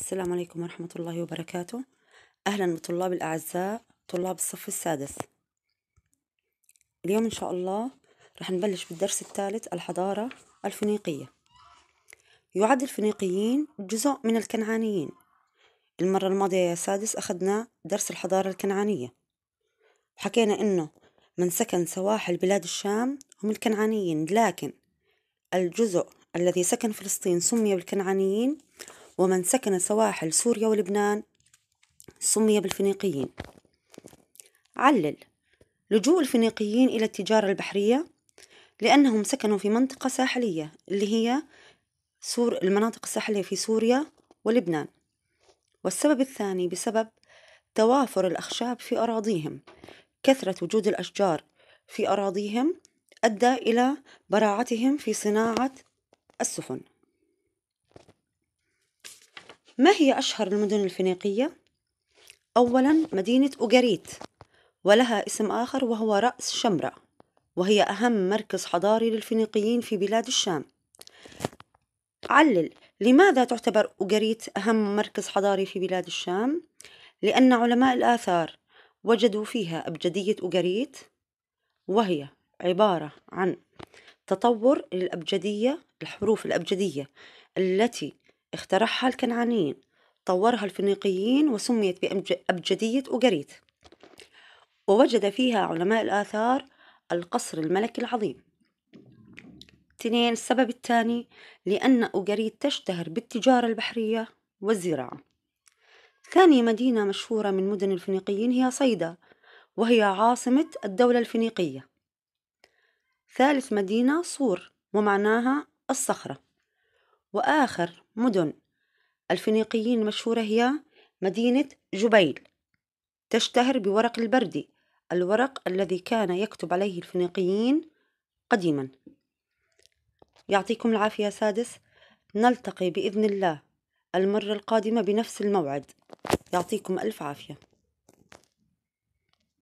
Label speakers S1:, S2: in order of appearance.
S1: السلام عليكم ورحمة الله وبركاته أهلا بطلاب الأعزاء طلاب الصف السادس اليوم إن شاء الله رح نبلش بالدرس الثالث الحضارة الفينيقية يعد الفينيقيين جزء من الكنعانيين المرة الماضية يا سادس أخذنا درس الحضارة الكنعانية وحكينا إنه من سكن سواحل بلاد الشام هم الكنعانيين لكن الجزء الذي سكن فلسطين سمي بالكنعانيين ومن سكن سواحل سوريا ولبنان سمي بالفينيقيين علل لجوء الفينيقيين إلى التجارة البحرية لأنهم سكنوا في منطقة ساحلية اللي هي سور المناطق الساحلية في سوريا ولبنان والسبب الثاني بسبب توافر الأخشاب في أراضيهم كثرة وجود الأشجار في أراضيهم أدى إلى براعتهم في صناعة السفن ما هي أشهر المدن الفينيقية؟ أولا مدينة أوجاريت ولها اسم آخر وهو رأس شمرة وهي أهم مركز حضاري للفينيقيين في بلاد الشام علل لماذا تعتبر أوجاريت أهم مركز حضاري في بلاد الشام؟ لأن علماء الآثار وجدوا فيها أبجدية أوجاريت وهي عبارة عن تطور للأبجدية الحروف الأبجدية التي اخترعها الكنعانيين طورها الفينيقيين وسميت بأبجدية أوغريت ووجد فيها علماء الآثار القصر الملكي العظيم تنين السبب الثاني لأن أوغريت تشتهر بالتجارة البحرية والزراعة ثاني مدينة مشهورة من مدن الفينيقيين هي صيدا وهي عاصمة الدولة الفينيقية ثالث مدينة صور ومعناها الصخرة وآخر مدن الفينيقيين المشهورة هي مدينة جبيل تشتهر بورق البردي الورق الذي كان يكتب عليه الفينيقيين قديما يعطيكم العافية سادس نلتقي بإذن الله المرة القادمة بنفس الموعد يعطيكم ألف عافية